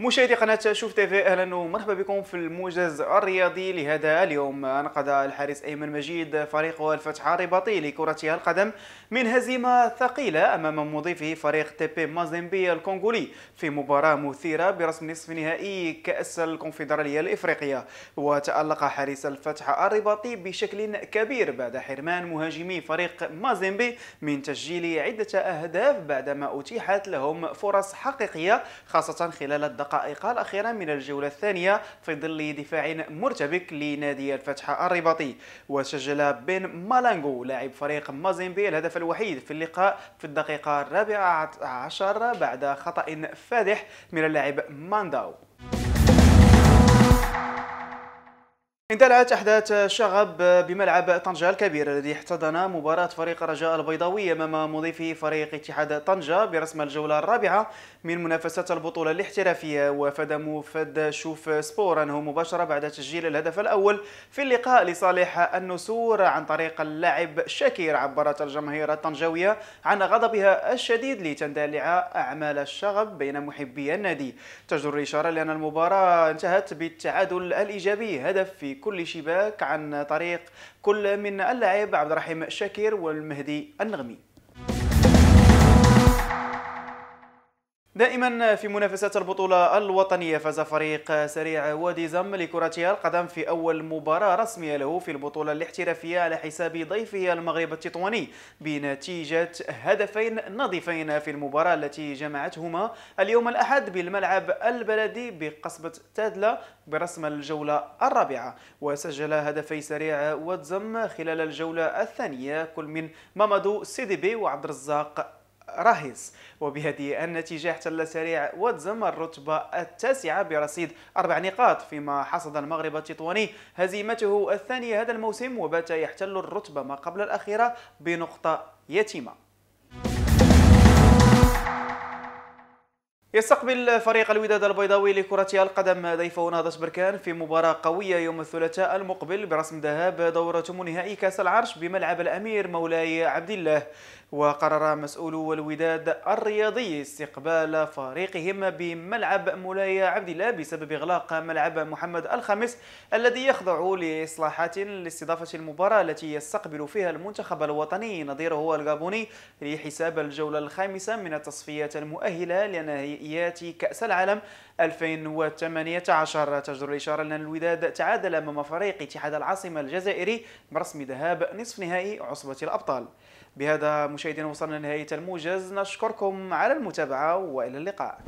مشاهدي قناة شوف تيفي اهلا ومرحبا بكم في الموجز الرياضي لهذا اليوم انقذ الحارس ايمن مجيد فريق الفتح الرباطي لكرة القدم من هزيمة ثقيلة امام مضيفه فريق تيبي مازيمبي الكونغولي في مباراة مثيرة برسم نصف نهائي كأس الكونفدرالية الافريقية وتألق حارس الفتح الرباطي بشكل كبير بعد حرمان مهاجمي فريق مازيمبي من تسجيل عدة اهداف بعدما اتيحت لهم فرص حقيقية خاصة خلال الدقائق دقائق الأخيرة من الجولة الثانية في ظل دفاع مرتبك لنادي الفتح الرباطي وسجل بن مالانغو لاعب فريق مازيمبي الهدف الوحيد في اللقاء في الدقيقة الرابعة عشر بعد خطأ فادح من اللاعب مانداو اندلعت احداث شغب بملعب طنجة الكبير الذي احتضن مباراة فريق رجاء البيضاوي امام مضيفه فريق اتحاد طنجة برسم الجولة الرابعة من منافسة البطولة الاحترافية وفاد موفد شوف سبور انه مباشرة بعد تسجيل الهدف الاول في اللقاء لصالح النسور عن طريق اللاعب شاكير عبرت الجماهير الطنجاوية عن غضبها الشديد لتندلع اعمال الشغب بين محبي النادي تجدر الاشارة لان المباراة انتهت بالتعادل الايجابي هدف في كل شباك عن طريق كل من اللاعب عبد الرحيم شاكر والمهدي النغمي دائما في منافسات البطولة الوطنية فاز فريق سريع وادي زم لكرة القدم في أول مباراة رسمية له في البطولة الاحترافية على حساب ضيفه المغرب التطواني بنتيجة هدفين نظيفين في المباراة التي جمعتهما اليوم الأحد بالملعب البلدي بقصبة تادلة برسم الجولة الرابعة وسجل هدفي سريع وادي زم خلال الجولة الثانية كل من مامادو سيديبي وعبد الرزاق راهز وبهذه النتيجة احتل سريع واتزم الرتبة التاسعة برصيد أربع نقاط فيما حصد المغرب التطواني هزيمته الثانية هذا الموسم وبات يحتل الرتبة ما قبل الأخيرة بنقطة يتيمة يستقبل فريق الوداد البيضاوي لكرة القدم ضيفه نهضة بركان في مباراة قوية يوم الثلاثاء المقبل برسم ذهاب دورة نهائي كأس العرش بملعب الأمير مولاي عبد الله وقرر مسؤولو الوداد الرياضي استقبال فريقهم بملعب مولاي عبد الله بسبب إغلاق ملعب محمد الخامس الذي يخضع لإصلاحات لاستضافة المباراة التي يستقبل فيها المنتخب الوطني نظيره الغابوني لحساب الجولة الخامسة من التصفيات المؤهلة لنهائي نهائيات كأس العالم 2018 تجدر الإشارة أن الوداد تعادل أمام فريق اتحاد العاصمة الجزائري برسم ذهاب نصف نهائي عصبة الأبطال بهذا مشاهدينا وصلنا لنهاية الموجز نشكركم على المتابعة وإلى اللقاء